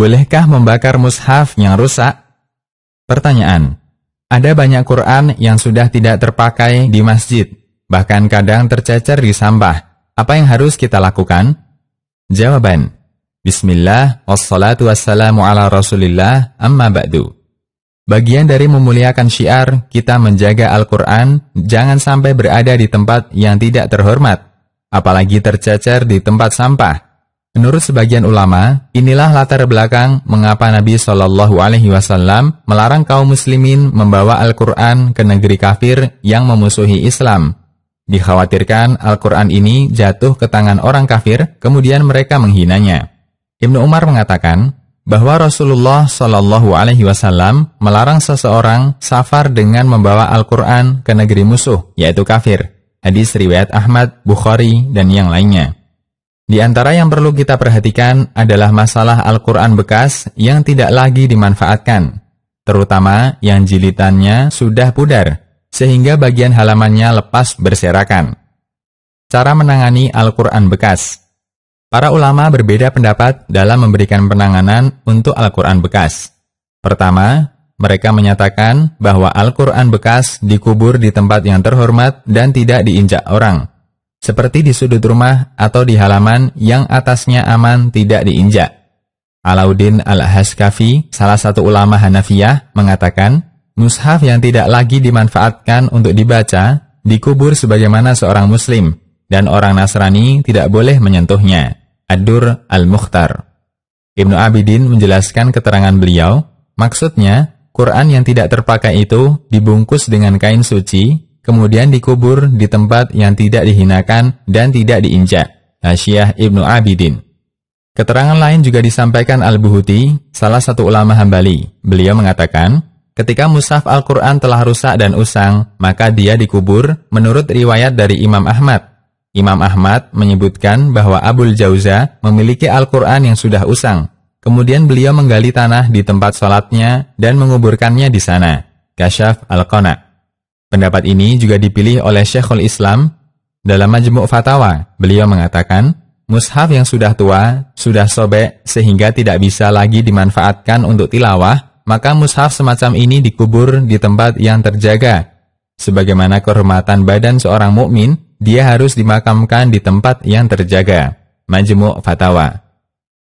Bolehkah membakar mushaf yang rusak? Pertanyaan. Ada banyak Quran yang sudah tidak terpakai di masjid, bahkan kadang tercecer di sampah. Apa yang harus kita lakukan? Jawaban. Bismillah, wassalatu wassalamu ala rasulillah, amma ba'du. Bagian dari memuliakan syiar, kita menjaga Al-Quran, jangan sampai berada di tempat yang tidak terhormat, apalagi tercecer di tempat sampah Menurut sebagian ulama, inilah latar belakang mengapa Nabi Shallallahu Alaihi Wasallam melarang kaum muslimin membawa Al-Quran ke negeri kafir yang memusuhi Islam. Dikhawatirkan Al-Quran ini jatuh ke tangan orang kafir, kemudian mereka menghinanya. Ibnu Umar mengatakan bahwa Rasulullah Shallallahu Alaihi Wasallam melarang seseorang safar dengan membawa Al-Quran ke negeri musuh, yaitu kafir. Hadis riwayat Ahmad, Bukhari, dan yang lainnya. Di antara yang perlu kita perhatikan adalah masalah Al-Quran bekas yang tidak lagi dimanfaatkan, terutama yang jilitannya sudah pudar, sehingga bagian halamannya lepas berserakan. Cara menangani Al-Quran bekas Para ulama berbeda pendapat dalam memberikan penanganan untuk Al-Quran bekas. Pertama, mereka menyatakan bahwa Al-Quran bekas dikubur di tempat yang terhormat dan tidak diinjak orang seperti di sudut rumah atau di halaman yang atasnya aman tidak diinjak. Alauddin Al-Haskafi, salah satu ulama Hanafiyah, mengatakan, Mushaf yang tidak lagi dimanfaatkan untuk dibaca, dikubur sebagaimana seorang Muslim, dan orang Nasrani tidak boleh menyentuhnya. ad Al-Mukhtar Ibnu Abidin menjelaskan keterangan beliau, maksudnya, Quran yang tidak terpakai itu dibungkus dengan kain suci kemudian dikubur di tempat yang tidak dihinakan dan tidak diinjak. Asyah Ibnu Abidin. Keterangan lain juga disampaikan Al-Buhuti, salah satu ulama Hambali. Beliau mengatakan, ketika mushaf Al-Quran telah rusak dan usang, maka dia dikubur menurut riwayat dari Imam Ahmad. Imam Ahmad menyebutkan bahwa Abul Jauza memiliki Al-Quran yang sudah usang. Kemudian beliau menggali tanah di tempat sholatnya dan menguburkannya di sana. Kasyaf Al-Qona. Pendapat ini juga dipilih oleh Syekhul Islam dalam majmuk Fatwa. Beliau mengatakan, mushaf yang sudah tua, sudah sobek sehingga tidak bisa lagi dimanfaatkan untuk tilawah, maka mushaf semacam ini dikubur di tempat yang terjaga. Sebagaimana kehormatan badan seorang mukmin, dia harus dimakamkan di tempat yang terjaga. Majmuk Fatwa.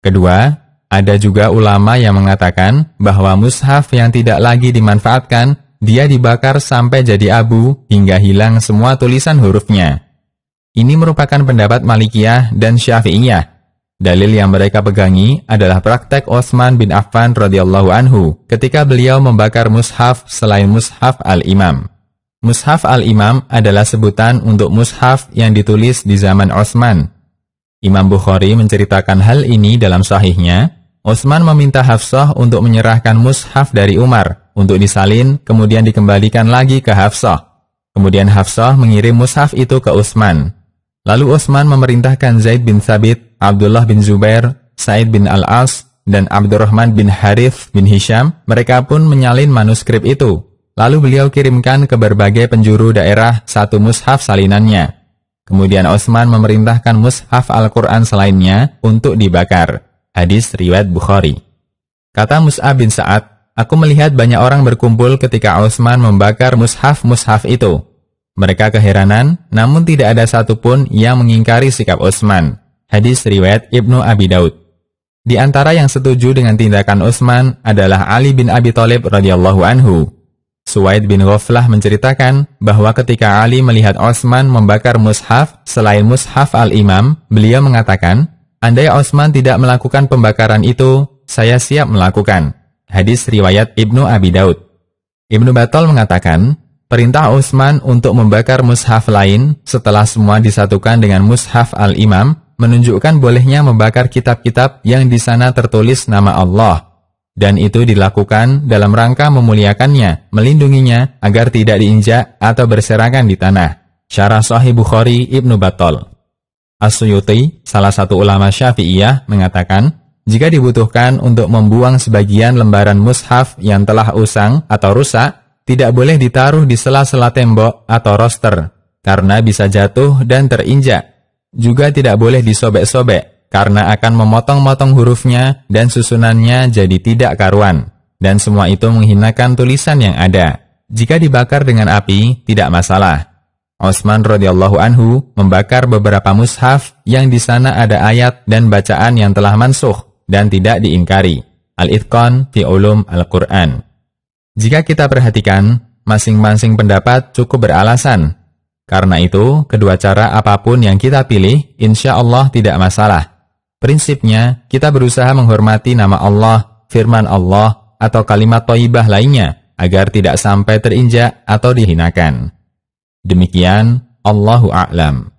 Kedua, ada juga ulama yang mengatakan bahwa mushaf yang tidak lagi dimanfaatkan dia dibakar sampai jadi abu, hingga hilang semua tulisan hurufnya. Ini merupakan pendapat Malikiyah dan Syafi'iyah. Dalil yang mereka pegangi adalah praktek Osman bin Affan radhiyallahu anhu ketika beliau membakar mushaf selain mushaf al-imam. Mushaf al-imam adalah sebutan untuk mushaf yang ditulis di zaman Osman. Imam Bukhari menceritakan hal ini dalam sahihnya, Osman meminta Hafsah untuk menyerahkan mushaf dari Umar, untuk disalin, kemudian dikembalikan lagi ke Hafsah. Kemudian Hafsah mengirim mushaf itu ke Utsman. Lalu Utsman memerintahkan Zaid bin Sabit, Abdullah bin Zubair, Said bin Al-As, dan Abdurrahman bin Harith bin Hisham, mereka pun menyalin manuskrip itu. Lalu beliau kirimkan ke berbagai penjuru daerah satu mushaf salinannya. Kemudian Osman memerintahkan mushaf Al-Quran selainnya untuk dibakar. Hadis riwayat Bukhari. Kata Mus'ab bin Sa'ad, aku melihat banyak orang berkumpul ketika Osman membakar mushaf-mushaf itu. Mereka keheranan, namun tidak ada satupun yang mengingkari sikap Osman. Hadis riwayat Ibnu Abi Daud. Di antara yang setuju dengan tindakan Osman adalah Ali bin Abi Thalib radhiyallahu anhu. Suwaid bin Ghaflah menceritakan bahwa ketika Ali melihat Osman membakar mushaf selain mushaf al-Imam, beliau mengatakan, Andai Osman tidak melakukan pembakaran itu, saya siap melakukan. Hadis riwayat Ibnu Abi Daud. Ibnu Batol mengatakan, perintah Utsman untuk membakar mushaf lain setelah semua disatukan dengan mushaf al-Imam menunjukkan bolehnya membakar kitab-kitab yang di sana tertulis nama Allah dan itu dilakukan dalam rangka memuliakannya, melindunginya agar tidak diinjak atau berserakan di tanah. Syarah Sahih Bukhari Ibnu Batol. As-Suyuti, salah satu ulama Syafi'iyah, mengatakan, jika dibutuhkan untuk membuang sebagian lembaran mushaf yang telah usang atau rusak, tidak boleh ditaruh di sela-sela tembok atau roster, karena bisa jatuh dan terinjak. Juga tidak boleh disobek-sobek, karena akan memotong-motong hurufnya dan susunannya jadi tidak karuan. Dan semua itu menghinakan tulisan yang ada. Jika dibakar dengan api, tidak masalah. Osman radhiyallahu anhu membakar beberapa mushaf yang di sana ada ayat dan bacaan yang telah mansuh dan tidak diingkari. Al-Itqan fi Ulum Al-Quran. Jika kita perhatikan, masing-masing pendapat cukup beralasan. Karena itu, kedua cara apapun yang kita pilih, insya Allah tidak masalah. Prinsipnya, kita berusaha menghormati nama Allah, firman Allah, atau kalimat toibah lainnya, agar tidak sampai terinjak atau dihinakan. Demikian, Allahu A'lam.